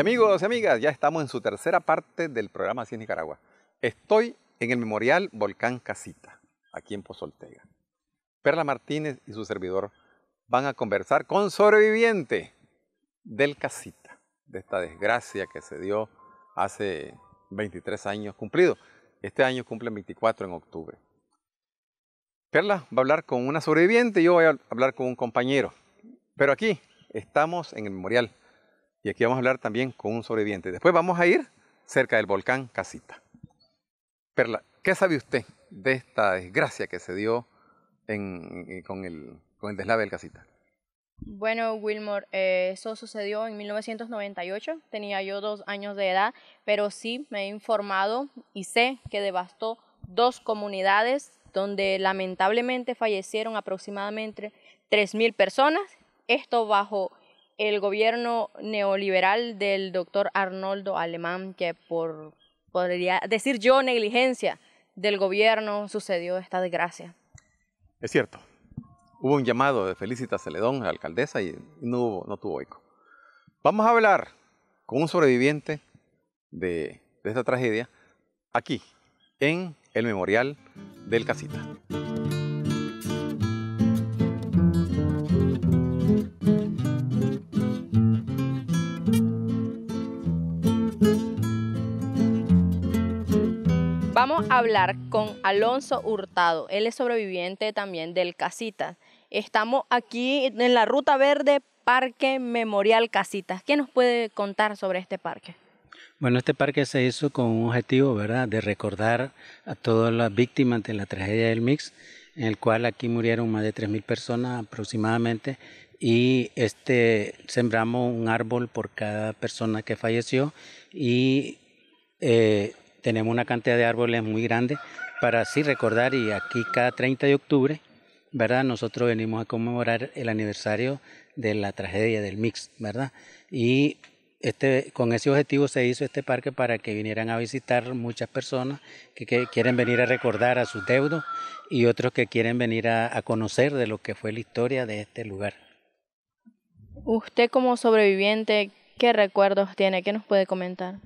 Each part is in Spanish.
amigos y amigas, ya estamos en su tercera parte del programa Así Nicaragua. Estoy en el Memorial Volcán Casita, aquí en Pozoltega. Perla Martínez y su servidor van a conversar con sobreviviente del Casita, de esta desgracia que se dio hace 23 años cumplido. Este año cumple 24 en octubre. Perla va a hablar con una sobreviviente, y yo voy a hablar con un compañero. Pero aquí estamos en el memorial y aquí vamos a hablar también con un sobreviviente. Después vamos a ir cerca del volcán Casita. Perla, ¿qué sabe usted de esta desgracia que se dio con, el, deslave del Casita? Bueno, Wilmore, eh, eso sucedió en 1998, tenía yo dos años de edad, pero sí me he informado y sé que devastó dos comunidades donde lamentablemente fallecieron aproximadamente 3.000 personas, esto bajo el gobierno neoliberal del doctor Arnoldo Alemán, que por, podría decir yo, negligencia del gobierno sucedió esta desgracia. Es cierto. Hubo un llamado de Felicita Celedón, la alcaldesa, y no, no tuvo eco. Vamos a hablar con un sobreviviente de, de esta tragedia aquí, en el memorial del Casita. hablar con Alonso Hurtado. Él es sobreviviente también del Casitas. Estamos aquí en la Ruta Verde, Parque Memorial Casitas. ¿Qué nos puede contar sobre este parque? Bueno, este parque se hizo con un objetivo, ¿verdad?, de recordar a todas las víctimas de la tragedia del Mix, en el cual aquí murieron más de 3.000 personas aproximadamente y este sembramos un árbol por cada persona que falleció y eh, tenemos una cantidad de árboles muy grande para así recordar y aquí cada 30 de octubre, ¿verdad? Nosotros venimos a conmemorar el aniversario de la tragedia del Mix, ¿verdad? Y este, con ese objetivo se hizo este parque para que vinieran a visitar muchas personas que, quieren venir a recordar a sus deudos y otros que quieren venir a, a conocer de lo que fue la historia de este lugar. Usted como sobreviviente, ¿qué recuerdos tiene? ¿Qué nos puede comentar?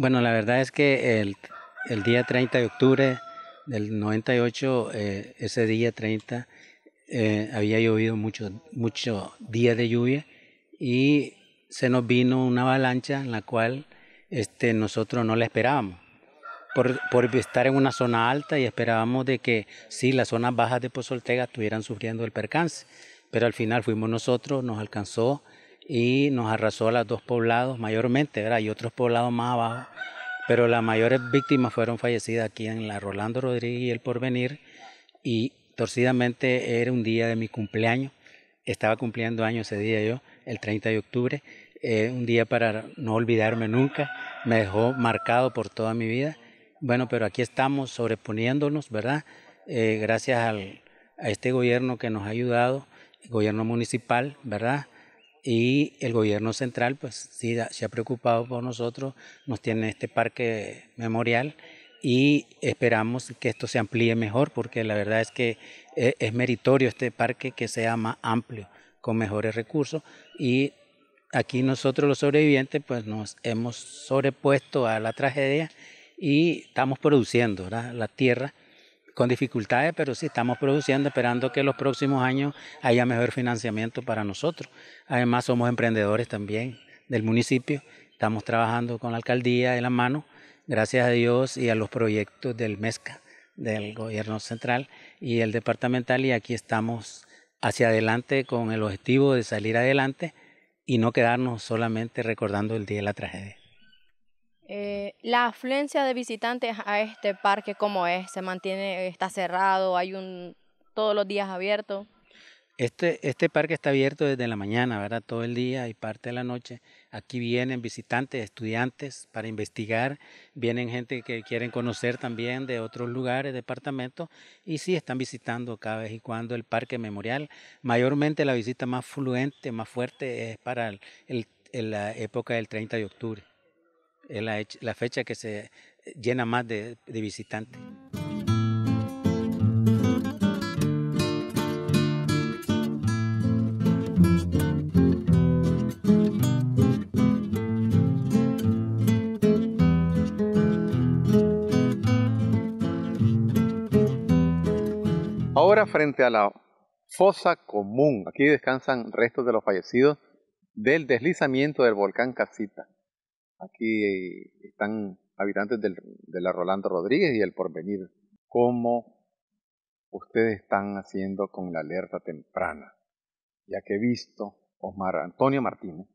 Bueno, la verdad es que el, día 30 de octubre del 98, eh, ese día 30, eh, había llovido mucho mucho día de lluvia y se nos vino una avalancha en la cual este, nosotros no la esperábamos. Por, estar en una zona alta y esperábamos de que sí, las zonas bajas de Pozoltega estuvieran sufriendo el percance, pero al final fuimos nosotros, nos alcanzó y nos arrasó a los dos poblados mayormente, ¿verdad? Y otros poblados más abajo, pero las mayores víctimas fueron fallecidas aquí en la Rolando Rodríguez y el Porvenir y torcidamente era un día de mi cumpleaños, estaba cumpliendo año ese día yo, el 30 de octubre, eh, un día para no olvidarme nunca, me dejó marcado por toda mi vida. Bueno, pero aquí estamos sobreponiéndonos, ¿verdad? Eh, gracias a este gobierno que nos ha ayudado, el gobierno municipal, ¿verdad? y el gobierno central pues sí se ha preocupado por nosotros, nos tiene este parque memorial y esperamos que esto se amplíe mejor porque la verdad es que eh, es meritorio este parque que sea más amplio, con mejores recursos y aquí nosotros los sobrevivientes pues nos hemos sobrepuesto a la tragedia y estamos produciendo la tierra con dificultades, pero sí estamos produciendo, esperando que los próximos años haya mejor financiamiento para nosotros. Además, somos emprendedores también del municipio, estamos trabajando con la alcaldía de la mano, gracias a Dios y a los proyectos del MESCA, del gobierno central y el departamental, y aquí estamos hacia adelante con el objetivo de salir adelante y no quedarnos solamente recordando el día de la tragedia. Eh, la afluencia de visitantes a este parque, ¿cómo es? ¿Se mantiene, está cerrado? ¿Hay un todos los días abierto? Este, este parque está abierto desde la mañana, ¿verdad? Todo el día y parte de la noche. Aquí vienen visitantes, estudiantes para investigar, vienen gente que quieren conocer también de otros lugares, departamentos, y sí están visitando cada vez y cuando el parque memorial. Mayormente la visita más fluente, más fuerte es para la época del 30 de octubre es la, fecha que se eh, llena más de, de visitantes. Ahora frente a la fosa común, aquí descansan restos de los fallecidos del deslizamiento del volcán Casita. Aquí están habitantes de la Rolando Rodríguez y el Porvenir. ¿Cómo ustedes están haciendo con la alerta temprana? Ya que he visto Osmar Antonio Martínez,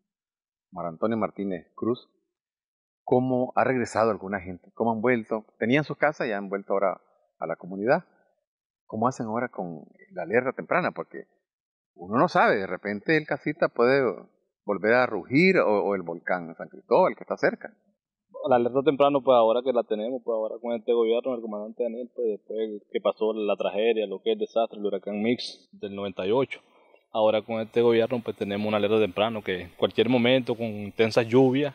Omar Antonio Martínez Cruz, cómo ha regresado alguna gente, cómo han vuelto, tenían sus casas y han vuelto ahora a la comunidad. ¿Cómo hacen ahora con la alerta temprana? Porque uno no sabe, de repente el casita puede volver a rugir o, el volcán San Cristóbal, que está cerca la alerta temprano, pues ahora que la tenemos, pues ahora con este gobierno, el comandante Daniel, pues después que pasó la tragedia, lo que es el desastre, el huracán Mix del 98, ahora con este gobierno, pues tenemos una alerta temprano que cualquier momento, con intensas lluvias,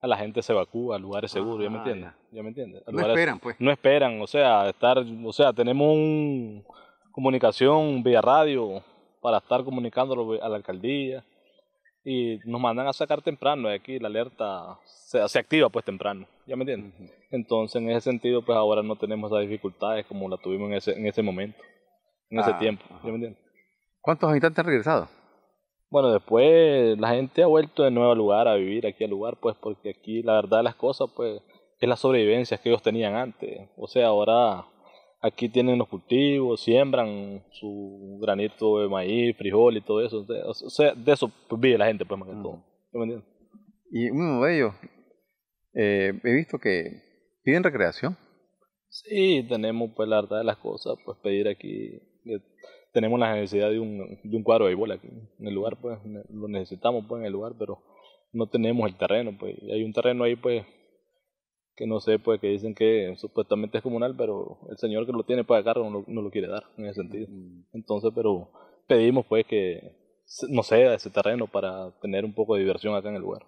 a la gente se evacúa a lugares seguros, ¿ya me ah, entiendes? ¿Ya me entiendes? no esperan, pues. No esperan, o sea, estar, o sea, tenemos un comunicación vía radio para estar comunicándolo a la alcaldía y nos mandan a sacar temprano de aquí, la alerta se, activa pues temprano, ¿ya me entiendes? Entonces en ese sentido pues ahora no tenemos las dificultades como la tuvimos en ese, en ese momento, en ese ah, tiempo, ¿ya me entiendes? ¿Cuántos habitantes han regresado? Bueno, después la gente ha vuelto de nuevo al lugar, a vivir aquí al lugar, pues porque aquí la verdad de las cosas pues es la sobrevivencias que ellos tenían antes, o sea, ahora aquí tienen los cultivos, siembran su granito de maíz, frijol y todo eso. O sea, de eso vive la gente, pues más que todo. Y uno de ellos, eh, he visto que piden recreación. Sí, tenemos pues la verdad de las cosas, pues pedir aquí. Eh, tenemos la necesidad de un, de un cuadro de bola aquí en el lugar, pues lo necesitamos pues en el lugar, pero no tenemos el terreno, pues hay un terreno ahí pues que no sé, pues que dicen que supuestamente es comunal, pero el señor que lo tiene para acá no lo, no lo quiere dar en ese sentido. Entonces, pero pedimos pues que no sea ese terreno para tener un poco de diversión acá en el lugar.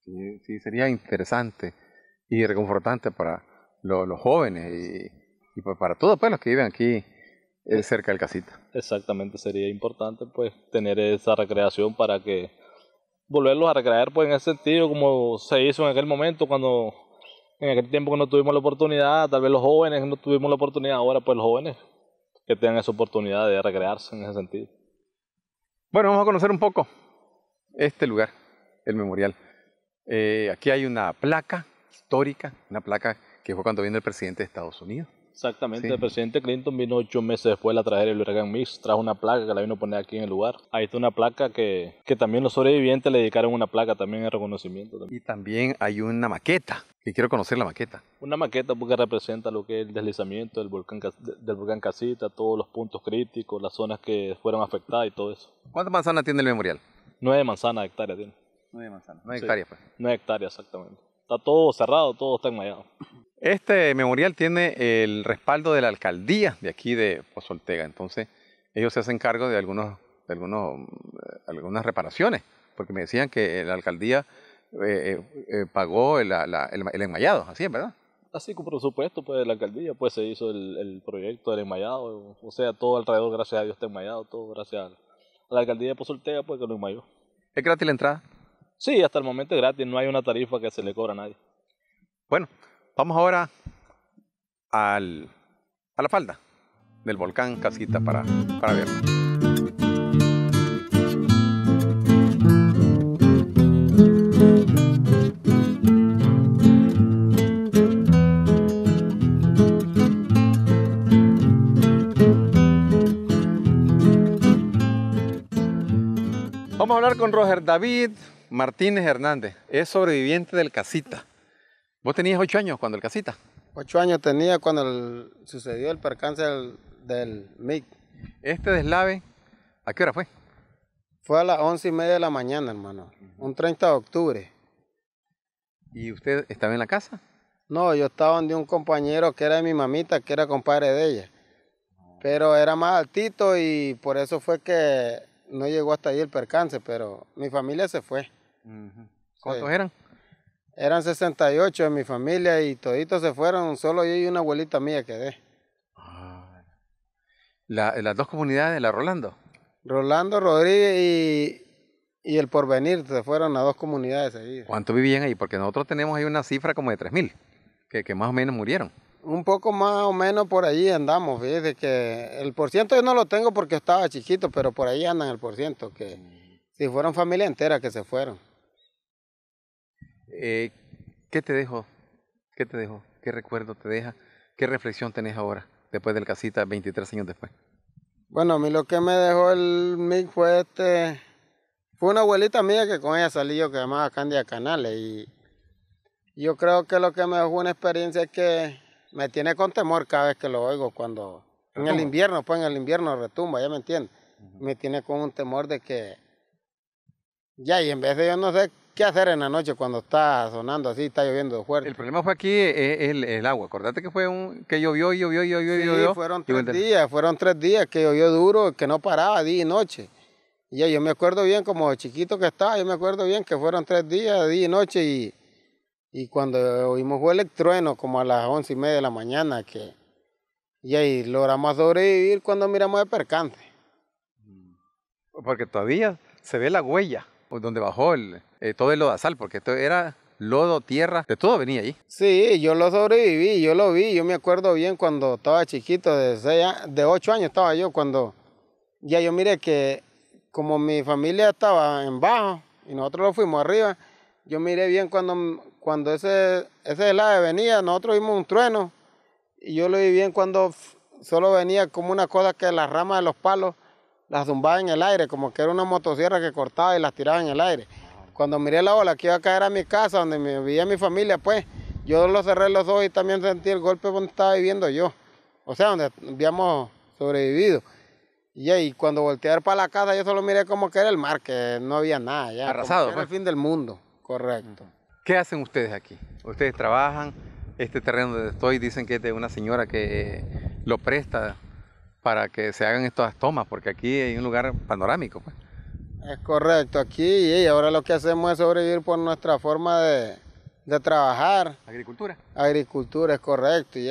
Sí, sería interesante y reconfortante para los jóvenes y, y, pues, para todos pues, los que viven aquí eh, cerca del casita. Exactamente, sería importante pues tener esa recreación para que volverlos a recrear pues en ese sentido como se hizo en aquel momento cuando en aquel tiempo que no tuvimos la oportunidad, tal vez los jóvenes no tuvimos la oportunidad, ahora pues los jóvenes que tengan esa oportunidad de recrearse en ese sentido. Bueno, vamos a conocer un poco este lugar, el memorial. Eh, aquí hay una placa histórica, una placa que fue cuando vino el presidente de Estados Unidos. Exactamente, el presidente Clinton vino ocho meses después a traer el del huracán Mix, trajo una placa que la vino a poner aquí en el lugar. Ahí está una placa que, que también los sobrevivientes le dedicaron una placa también en reconocimiento. Y también hay una maqueta, y quiero conocer la maqueta. Una maqueta porque representa lo que es el deslizamiento del volcán, del volcán Casita, todos los puntos críticos, las zonas que fueron afectadas y todo eso. ¿Cuántas manzanas tiene el memorial? Nueve manzanas hectáreas tiene. Nueve manzanas. Nueve hectáreas, pues. Nueve hectáreas, exactamente. Está todo cerrado, todo está enmayado. Este memorial tiene el respaldo de la alcaldía de aquí de Pozoltega, entonces ellos se hacen cargo de, algunos, de algunos, eh, algunas reparaciones, porque me decían que la alcaldía eh, eh, pagó el, enmayado, así es, ¿verdad? Así con presupuesto supuesto, pues la alcaldía pues se hizo el, el proyecto del enmayado, o sea, todo alrededor, gracias a Dios está enmayado, todo gracias a la alcaldía de Pozoltega pues que lo enmayó. ¿Es gratis la entrada? Sí, hasta el momento es gratis, no hay una tarifa que se le cobra a nadie. Bueno, Vamos ahora a la falda del volcán Casita para, para Vamos a hablar con Roger David Martínez Hernández, es sobreviviente del Casita. ¿Vos tenías ocho años cuando el casita? Ocho años tenía cuando sucedió el percance del, MIG. ¿Este deslave a qué hora fue? Fue a las once y media de la mañana, hermano. Un 30 de octubre. ¿Y usted estaba en la casa? No, yo estaba donde un compañero que era de mi mamita, que era compadre de ella. Pero era más altito y por eso fue que no llegó hasta ahí el percance, pero mi familia se fue. ¿Cuántos eran? Eran 68 en mi familia y toditos se fueron, solo yo y una abuelita mía quedé. Ah. las dos comunidades, de la Rolando. Rolando Rodríguez y, y el Porvenir se fueron a dos comunidades ahí. ¿Cuánto vivían ahí? Porque nosotros tenemos ahí una cifra como de 3.000, que, que más o menos murieron. Un poco más o menos por allí andamos, fíjese que el porciento yo no lo tengo porque estaba chiquito, pero por ahí andan el porciento, que si fueron familia entera que se fueron. Eh, ¿Qué te dejo? ¿Qué te dejo? ¿Qué recuerdo te deja? ¿Qué reflexión tenés ahora, después del casita, 23 años después? Bueno, a mí lo que me dejó el MIG fue este... Fue una abuelita mía que con ella salí yo, que llamaba Candia Canales, y yo creo que lo que me dejó una experiencia es que me tiene con temor cada vez que lo oigo, cuando... En el invierno, pues en el invierno retumba, ya me entiendes. Me tiene con un temor de que... Ya, y en vez de yo no sé ¿Qué hacer en la noche cuando está sonando así, está lloviendo fuerte? El problema fue aquí eh, el, agua. Acordate que fue un que llovió, llovió, llovió, y llovió. Fueron tres días, fueron tres días que llovió duro, que no paraba día y noche. Y yo me acuerdo bien, como chiquito que estaba, yo me acuerdo bien que fueron tres días, día y noche, y, y cuando oímos fue el trueno, como a las once y media de la mañana, que y ahí logramos sobrevivir cuando miramos el percante Porque todavía se ve la huella. Pues, donde bajó el, eh, todo el lodazal, porque esto era lodo, tierra, de todo venía ahí. Sí, yo lo sobreviví, yo lo vi, yo me acuerdo bien cuando estaba chiquito, de, de 8 años estaba yo, cuando ya yo miré que como mi familia estaba en bajo y nosotros lo fuimos arriba, yo miré bien cuando, cuando ese, ese helado venía, nosotros vimos un trueno y yo lo vi bien cuando solo venía como una cosa que las ramas de los palos las zumbaba en el aire, como que era una motosierra que cortaba y las tiraba en el aire. Cuando miré la ola que iba a caer a mi casa, donde me vivía mi familia, pues yo los cerré los ojos y también sentí el golpe donde estaba viviendo yo. O sea, donde habíamos sobrevivido. Y ahí cuando volteé para la casa, yo solo miré como que era el mar, que no había nada. Arrasado. Era el pues. fin del mundo, correcto. ¿Qué hacen ustedes aquí? Ustedes trabajan, este terreno donde estoy, dicen que es de una señora que lo presta para que se hagan estas tomas, porque aquí hay un lugar panorámico. Pues. Es correcto, aquí y ahora lo que hacemos es sobrevivir por nuestra forma de, trabajar. Agricultura. Agricultura, es correcto. Y,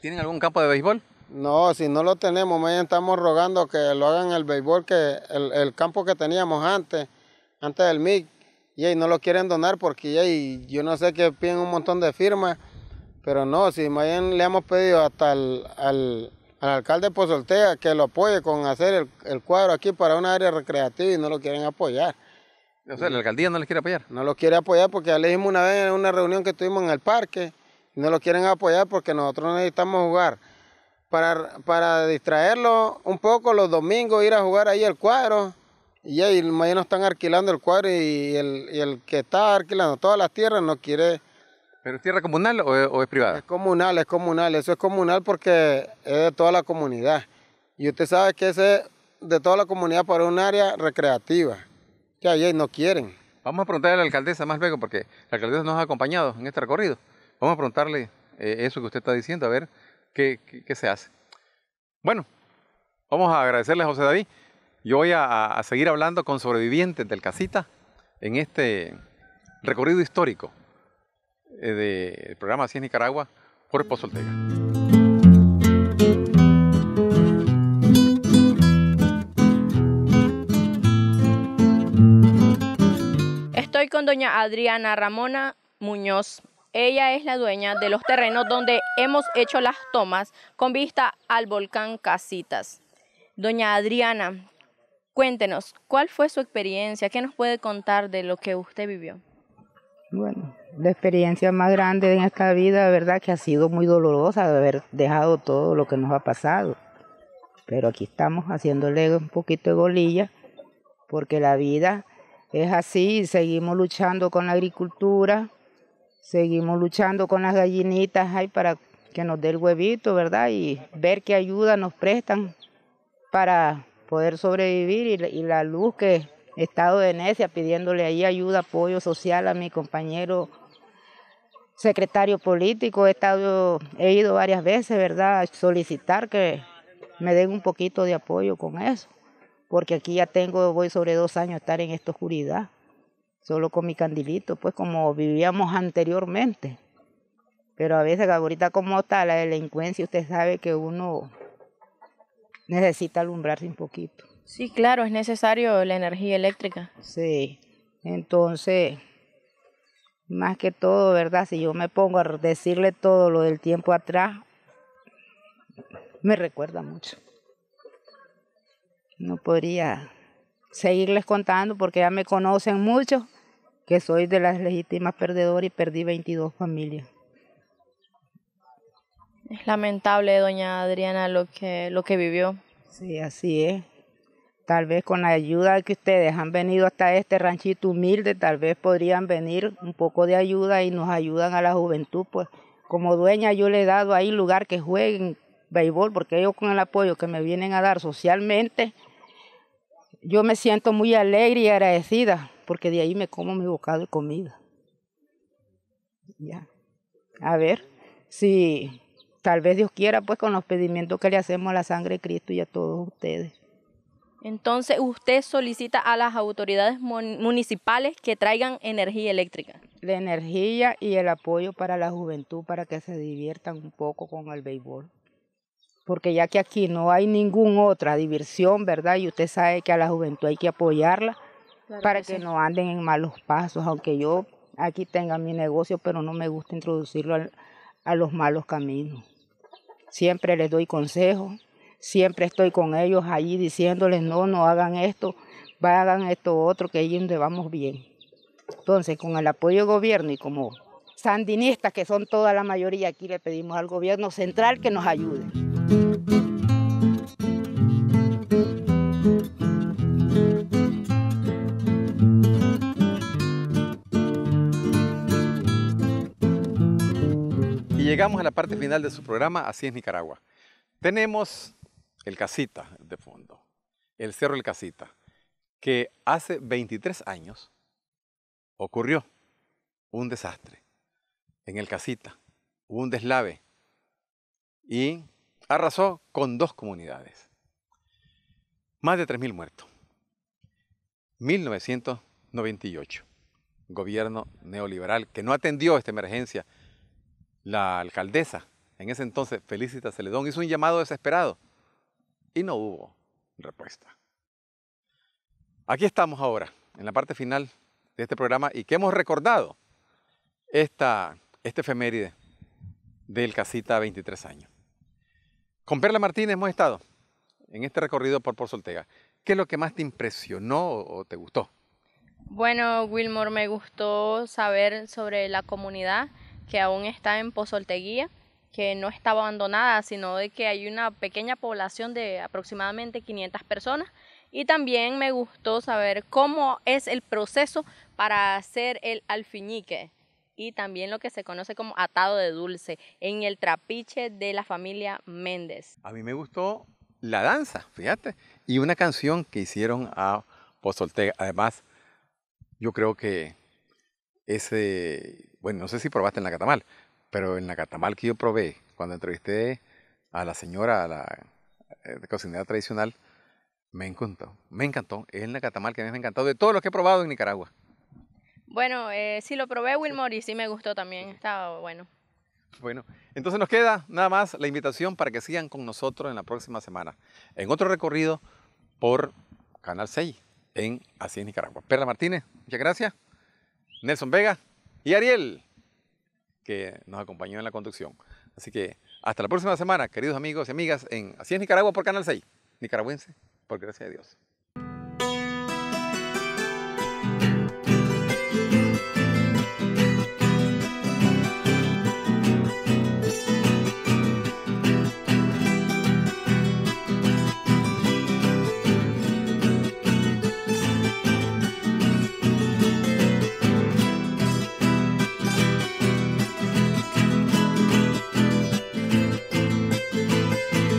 ¿Tienen algún campo de béisbol? No, si no lo tenemos, me estamos rogando que lo hagan el béisbol, que el, campo que teníamos antes, antes del MIG y ahí no lo quieren donar porque y yo no sé que piden un montón de firmas, pero no, si más le hemos pedido hasta al al alcalde Pozoltea que lo apoye con hacer el, cuadro aquí para una área recreativa y no lo quieren apoyar. O sea, la alcaldía no les quiere apoyar. No lo quiere apoyar porque ya le dijimos una vez en una reunión que tuvimos en el parque, y no lo quieren apoyar porque nosotros necesitamos jugar. Para, para distraerlo un poco los domingos, ir a jugar ahí el cuadro. Y ahí mañana están alquilando el cuadro y el, y el que está alquilando todas las tierras no quiere ¿Pero es tierra comunal o, es, privada? Es comunal, es comunal. Eso es comunal porque es de toda la comunidad. Y usted sabe que ese es de toda la comunidad para un área recreativa, que ahí no quieren. Vamos a preguntarle a la alcaldesa más luego, porque la alcaldesa nos ha acompañado en este recorrido. Vamos a preguntarle eh, eso que usted está diciendo, a ver qué, se hace. Bueno, vamos a agradecerle a José David. Yo voy a seguir hablando con sobrevivientes del Casita en este recorrido histórico. Eh, del programa Así Nicaragua Nicaragua, por Pozoltega. Estoy con doña Adriana Ramona Muñoz. Ella es la dueña de los terrenos donde hemos hecho las tomas con vista al volcán Casitas. Doña Adriana, cuéntenos, ¿cuál fue su experiencia? ¿Qué nos puede contar de lo que usted vivió? Bueno, la experiencia más grande en esta vida, ¿verdad? Que ha sido muy dolorosa de haber dejado todo lo que nos ha pasado. Pero aquí estamos haciéndole un poquito de bolilla, porque la vida es así, seguimos luchando con la agricultura, seguimos luchando con las gallinitas ahí para que nos dé el huevito, ¿verdad? Y ver qué ayuda nos prestan para poder sobrevivir y, la luz que he estado en necia pidiéndole ahí ayuda, apoyo social a mi compañero secretario político, he, estado, he ido varias veces, ¿verdad?, solicitar que me den un poquito de apoyo con eso, porque aquí ya tengo, voy sobre dos años a estar en esta oscuridad, solo con mi candilito, pues como vivíamos anteriormente. Pero a veces, ahorita como está la delincuencia, usted sabe que uno necesita alumbrarse un poquito. Sí, claro, es necesario la energía eléctrica. Sí, entonces más que todo, ¿verdad? Si yo me pongo a decirle todo lo del tiempo atrás, me recuerda mucho. No podría seguirles contando porque ya me conocen mucho que soy de las legítimas perdedoras y perdí 22 familias. Es lamentable, doña Adriana, lo que, lo que vivió. Sí, así es. Tal vez con la ayuda que ustedes han venido hasta este ranchito humilde, tal vez podrían venir un poco de ayuda y nos ayudan a la juventud. Pues como dueña yo le he dado ahí lugar que jueguen béisbol, porque ellos con el apoyo que me vienen a dar socialmente, yo me siento muy alegre y agradecida, porque de ahí me como mi bocado de comida. Ya. A ver, si tal vez Dios quiera, pues con los pedimientos que le hacemos a la sangre de Cristo y a todos ustedes. Entonces usted solicita a las autoridades municipales que traigan energía eléctrica. La energía y el apoyo para la juventud para que se diviertan un poco con el béisbol. Porque ya que aquí no hay ninguna otra diversión, ¿verdad? Y usted sabe que a la juventud hay que apoyarla para que, no anden en malos pasos, aunque yo aquí tenga mi negocio, pero no me gusta introducirlo a los malos caminos. Siempre les doy consejos Siempre estoy con ellos allí diciéndoles, no, no hagan esto, hagan esto otro, que ahí donde vamos bien. Entonces, con el apoyo del gobierno y como sandinistas, que son toda la mayoría aquí, le pedimos al gobierno central que nos ayude. Y llegamos a la parte final de su programa, Así es Nicaragua. Tenemos el Casita de fondo, el Cerro El Casita, que hace 23 años ocurrió un desastre en el Casita, hubo un deslave y arrasó con dos comunidades. Más de 3.000 muertos. 1998. Gobierno neoliberal que no atendió esta emergencia. La alcaldesa, en ese entonces, Felicita Celedón, hizo un llamado desesperado y no hubo respuesta. Aquí estamos ahora, en la parte final de este programa y que hemos recordado esta, este efeméride del Casita 23 años. Con Perla Martínez hemos estado en este recorrido por Pozoltega. ¿Qué es lo que más te impresionó o te gustó? Bueno, Wilmore, me gustó saber sobre la comunidad que aún está en Pozolteguía que no está abandonada, sino de que hay una pequeña población de aproximadamente 500 personas. Y también me gustó saber cómo es el proceso para hacer el alfiñique y también lo que se conoce como atado de dulce en el trapiche de la familia Méndez. A mí me gustó la danza, fíjate, y una canción que hicieron a Pozoltega. Además, yo creo que ese, bueno, no sé si probaste en la catamal, pero el Nacatamal que yo probé, cuando entrevisté a la señora, a la eh, cocinera tradicional, me encantó. Me encantó. Es el Nacatamal que mí me ha encantado de todo lo que he probado en Nicaragua. Bueno, eh, sí lo probé, Wilmore, pues y sí me gustó también. Estaba bueno. Bueno, entonces nos queda nada más la invitación para que sigan con nosotros en la próxima semana, en otro recorrido por Canal 6 en Así es Nicaragua. Perla Martínez, muchas gracias. Nelson Vega y Ariel que nos acompañó en la conducción. Así que hasta la próxima semana, queridos amigos y amigas, en Así es Nicaragua por Canal 6, nicaragüense, por gracia de Dios.